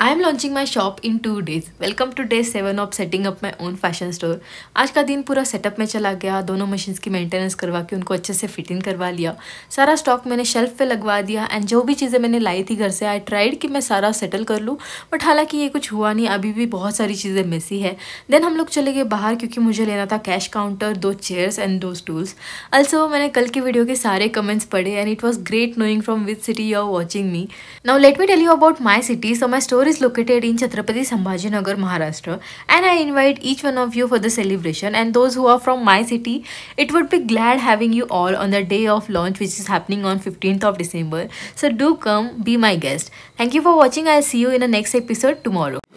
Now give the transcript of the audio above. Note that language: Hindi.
I am launching my shop in two days welcome to day seven of setting up my own fashion store आज का दिन पूरा सेटअप में चला गया दोनों मशीन्स की मेंटेनेंस करवा के उनको अच्छे से फिटिंग करवा लिया सारा स्टॉक मैंने शेल्फ पे लगवा दिया एंड जो भी चीज़ें मैंने लाई थी घर से आई ट्राइड कि मैं सारा सेटल कर लूँ बट हालांकि ये कुछ हुआ नहीं अभी भी बहुत सारी चीज़ें मिसी है देन हम लोग चले गए बाहर क्योंकि मुझे लेना था कैश काउंटर दो चेयर्स एंड दो स्टूल्स अल्सो मैंने कल की वीडियो के सारे कमेंट्स पढ़े and it was great knowing from with city you watching me now let me tell you about my city so my store is located in Chhatrapati Sambhajinagar, Maharashtra and I invite each one of you for the celebration and those who are from my city, it would be glad having you all on the day of launch which is happening on 15th of December. So do come, be my guest. Thank you for watching. I'll see you in the next episode tomorrow.